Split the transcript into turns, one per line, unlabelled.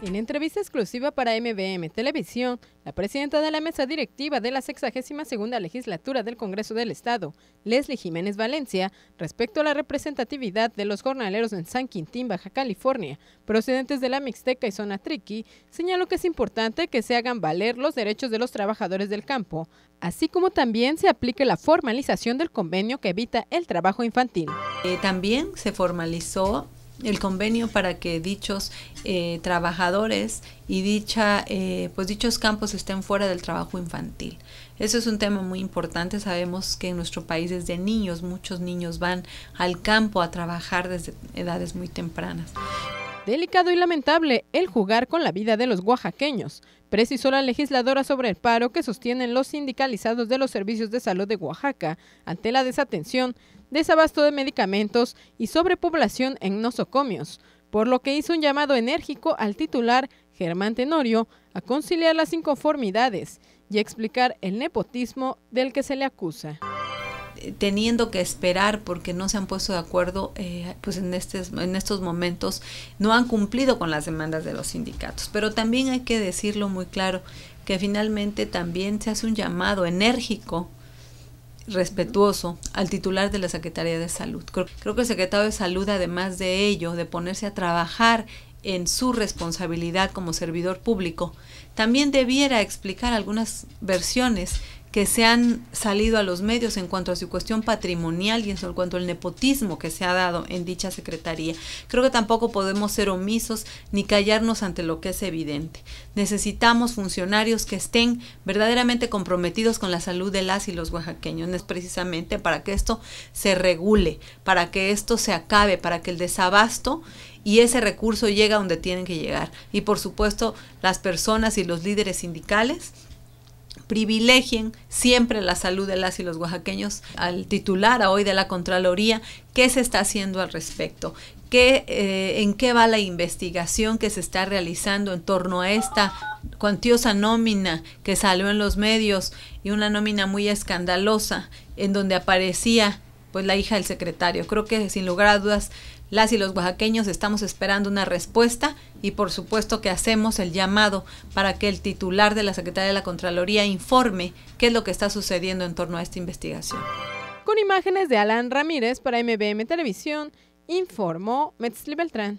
En entrevista exclusiva para MBM Televisión, la presidenta de la mesa directiva de la 62 legislatura del Congreso del Estado, Leslie Jiménez Valencia, respecto a la representatividad de los jornaleros en San Quintín, Baja California, procedentes de la Mixteca y zona Triqui, señaló que es importante que se hagan valer los derechos de los trabajadores del campo, así como también se aplique la formalización del convenio
que evita el trabajo infantil. Eh, también se formalizó el convenio para que dichos eh, trabajadores y dicha, eh, pues dichos campos estén fuera del trabajo infantil. Eso es un tema muy importante. Sabemos que en nuestro país desde niños, muchos niños van al campo a trabajar desde edades muy tempranas.
Delicado y lamentable el jugar con la vida de los oaxaqueños, precisó la legisladora sobre el paro que sostienen los sindicalizados de los servicios de salud de Oaxaca ante la desatención, desabasto de medicamentos y sobrepoblación en nosocomios, por lo que hizo un llamado enérgico al titular Germán Tenorio a conciliar las
inconformidades y explicar el nepotismo del que se le acusa teniendo que esperar porque no se han puesto de acuerdo, eh, pues en, en estos momentos no han cumplido con las demandas de los sindicatos. Pero también hay que decirlo muy claro, que finalmente también se hace un llamado enérgico respetuoso al titular de la Secretaría de Salud. Creo, creo, que el secretario de Salud, además de ello, de ponerse a trabajar en su responsabilidad como servidor público, también debiera explicar algunas versiones que se han salido a los medios en cuanto a su cuestión patrimonial y en cuanto al nepotismo que se ha dado en dicha Secretaría. Creo que tampoco podemos ser omisos ni callarnos ante lo que es evidente. Necesitamos funcionarios que estén verdaderamente comprometidos con la salud de las y los oaxaqueños, precisamente para que esto se regule, para que esto se acabe, para que el desabasto y ese recurso llegue a donde tienen que llegar. Y por supuesto, las personas y los líderes sindicales privilegien siempre la salud de las y los oaxaqueños al titular hoy de la Contraloría. ¿Qué se está haciendo al respecto? ¿Qué, eh, ¿En qué va la investigación que se está realizando en torno a esta cuantiosa nómina que salió en los medios y una nómina muy escandalosa en donde aparecía pues la hija del secretario. Creo que sin lugar a dudas las y los oaxaqueños estamos esperando una respuesta y por supuesto que hacemos el llamado para que el titular de la Secretaría de la Contraloría informe qué es lo que está sucediendo en torno a esta investigación. Con
imágenes de Alan Ramírez para MBM Televisión, informó Metzli Beltrán.